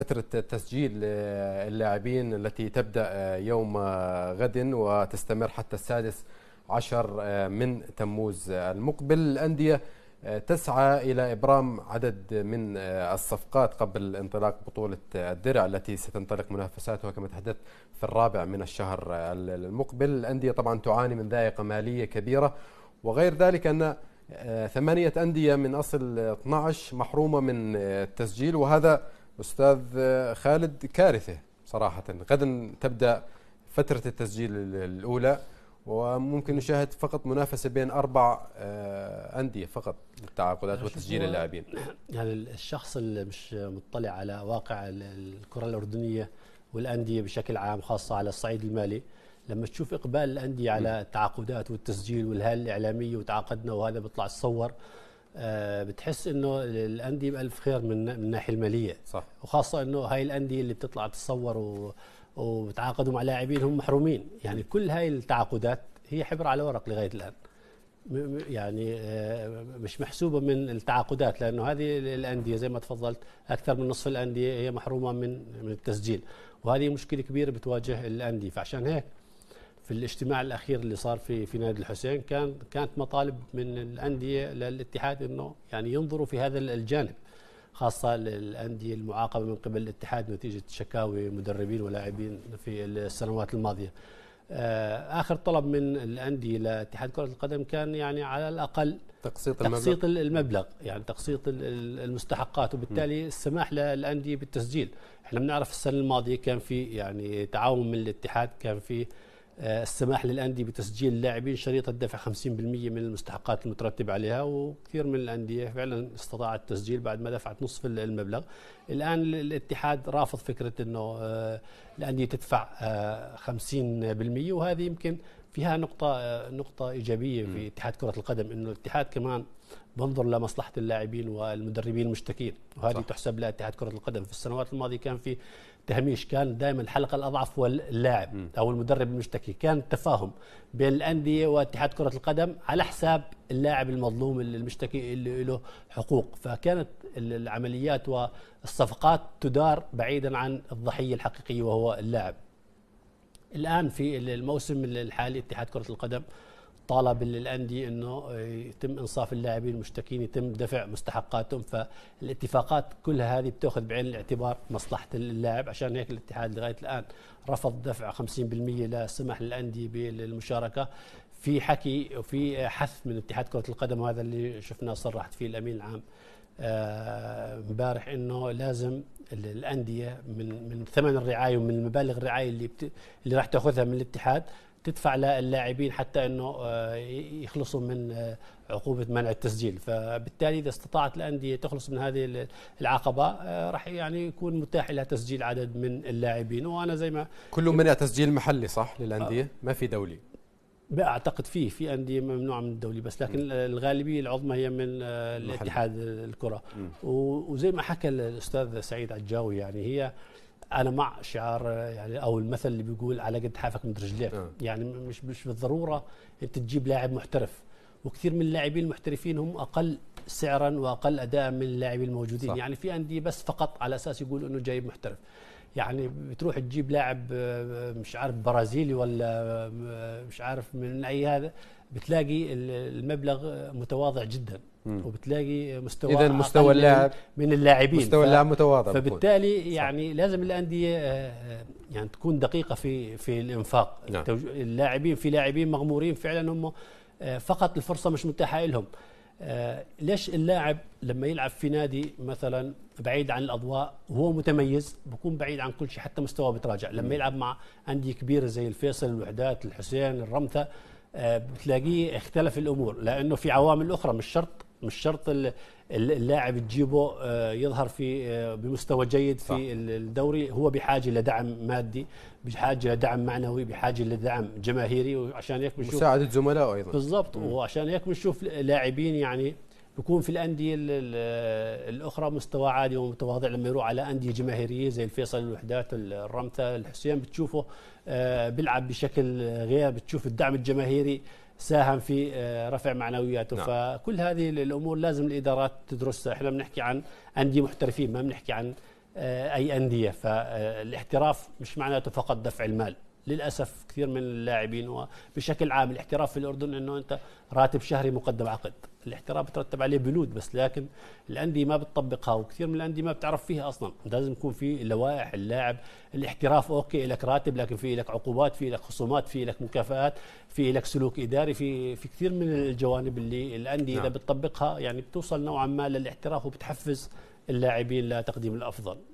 فترة تسجيل آه، اللاعبين التي تبدأ آه، يوم آه، غد وتستمر حتى السادس عشر من تموز المقبل الأندية تسعى إلى إبرام عدد من الصفقات قبل انطلاق بطولة الدرع التي ستنطلق منافساتها كما تحدثت في الرابع من الشهر المقبل الأندية طبعا تعاني من ذائقة مالية كبيرة وغير ذلك أن ثمانية أندية من أصل 12 محرومة من التسجيل وهذا أستاذ خالد كارثة صراحة غدا تبدأ فترة التسجيل الأولى وممكن نشاهد فقط منافسة بين أربع آه، أندية فقط للتعاقدات وتسجيل اللاعبين يعني الشخص اللي مش مطلع على واقع الكرة الأردنية والأندية بشكل عام خاصة على الصعيد المالي لما تشوف إقبال الأندية على التعاقدات والتسجيل والهالة الإعلامية وتعاقدنا وهذا بيطلع تصور آه، بتحس انه الانديه بالف خير من الناحيه الماليه صح وخاصه انه هاي الانديه اللي بتطلع تتصور وبتعاقدوا مع لاعبين هم محرومين يعني كل هاي التعاقدات هي حبر على ورق لغايه الان يعني آه، مش محسوبه من التعاقدات لانه هذه الانديه زي ما تفضلت اكثر من نصف الانديه هي محرومه من من التسجيل وهذه مشكله كبيره بتواجه الانديه فعشان هيك في الاجتماع الاخير اللي صار في في نادي الحسين كان كانت مطالب من الانديه للاتحاد انه يعني ينظروا في هذا الجانب خاصه الانديه المعاقبه من قبل الاتحاد نتيجه شكاوي مدربين ولاعبين في السنوات الماضيه. آه، اخر طلب من الانديه لاتحاد كره القدم كان يعني على الاقل تقسيط المبلغ تقسيط المبلغ يعني تقسيط المستحقات وبالتالي السماح للانديه بالتسجيل احنا بنعرف السنه الماضيه كان في يعني تعاون من الاتحاد كان في آه، السماح للانديه بتسجيل اللاعبين شريطه دفع 50% من المستحقات المترتبه عليها وكثير من الانديه فعلا استطاعت التسجيل بعد ما دفعت نصف المبلغ الان الاتحاد رافض فكره انه آه، الانديه تدفع 50% آه، وهذه يمكن فيها نقطة نقطة إيجابية في اتحاد كرة القدم إنه الاتحاد كمان بنظر لمصلحة اللاعبين والمدربين المشتكين وهذه صح. تحسب لاتحاد كرة القدم في السنوات الماضية كان في تهميش كان دائما الحلقة الأضعف هو اللاعب م. أو المدرب المشتكي كان تفاهم بين الأندية واتحاد كرة القدم على حساب اللاعب المظلوم المشتكي اللي له حقوق فكانت العمليات والصفقات تدار بعيدا عن الضحية الحقيقية وهو اللاعب الان في الموسم الحالي اتحاد كره القدم طالب الأندية انه يتم انصاف اللاعبين المشتكين يتم دفع مستحقاتهم فالاتفاقات كل هذه بتاخذ بعين الاعتبار مصلحه اللاعب عشان هيك الاتحاد لغايه الان رفض دفع 50% سمح للانديه بالمشاركه في حكي وفي حث من اتحاد كره القدم وهذا اللي شفناه صرحت فيه الامين العام آه، امبارح انه لازم الانديه من من ثمن الرعايه ومن المبالغ الرعايه اللي بت اللي راح تاخذها من الاتحاد تدفع للاعبين حتى انه آه، يخلصوا من آه، عقوبه منع التسجيل فبالتالي اذا استطاعت الانديه تخلص من هذه العقبه راح يعني يكون متاح لها تسجيل عدد من اللاعبين وانا زي ما كله منع تسجيل محلي صح للانديه آه ما في دولي اعتقد فيه في انديه ممنوعه من الدولي بس لكن م. الغالبيه العظمى هي من آه، الاتحاد الكره م. وزي ما حكى الاستاذ سعيد عجاوي يعني هي انا مع شعار آه، يعني او المثل اللي بيقول على قد حافك من رجليك آه. يعني مش مش بالضروره انت تجيب لاعب محترف وكثير من اللاعبين المحترفين هم اقل سعرا واقل اداء من اللاعبين الموجودين صح. يعني في انديه بس فقط على اساس يقول انه جايب محترف يعني بتروح تجيب لاعب آه، آه، مش عارف برازيلي ولا آه، مش عارف من اي هذا بتلاقي المبلغ متواضع جدا وبتلاقي مستوى اذا مستوى اللاعب من اللاعبين مستوى اللاعب متواضع فبالتالي بقول. يعني صح. لازم الانديه يعني تكون دقيقه في في الانفاق نعم. اللاعبين في لاعبين مغمورين فعلا هم فقط الفرصه مش متاحه لهم آه، ليش اللاعب لما يلعب في نادي مثلا بعيد عن الاضواء وهو متميز بكون بعيد عن كل شيء حتى مستواه بيتراجع لما يلعب مع انديه كبيره زي الفيصل الوحدات الحسين الرمثه آه، بتلاقيه اختلف الامور لانه في عوامل اخرى مش شرط مش شرط اللاعب تجيبه آه، يظهر في آه، بمستوى جيد في صح. الدوري هو بحاجه لدعم مادي بحاجه لدعم معنوي بحاجه لدعم جماهيري وعشان هيك بنشوف مساعده زملائه ايضا بالضبط وعشان هيك بنشوف لاعبين يعني بكون في الانديه الاخرى مستوى عالي ومتواضع لما يروح على انديه جماهيريه زي الفيصل الوحدات الرمثا الحسين بتشوفه آه، بيلعب بشكل غير بتشوف الدعم الجماهيري ساهم في آه، رفع معنوياته نعم. فكل هذه الامور لازم الادارات تدرسها احنا بنحكي عن انديه محترفين ما بنحكي عن آه، اي انديه فالاحتراف آه، مش معناته فقط دفع المال للاسف كثير من اللاعبين وبشكل عام الاحتراف في الاردن انه انت راتب شهري مقدم عقد الاحتراف بترتب عليه بنود بس لكن الانديه ما بتطبقها وكثير من الانديه ما بتعرف فيها اصلا لازم يكون في لوائح اللاعب الاحتراف اوكي لك راتب لكن في لك عقوبات في لك خصومات في لك مكافآت في لك سلوك اداري في في كثير من الجوانب اللي الانديه نعم. اذا بتطبقها يعني بتوصل نوعا ما للاحتراف وبتحفز اللاعبين لتقديم الافضل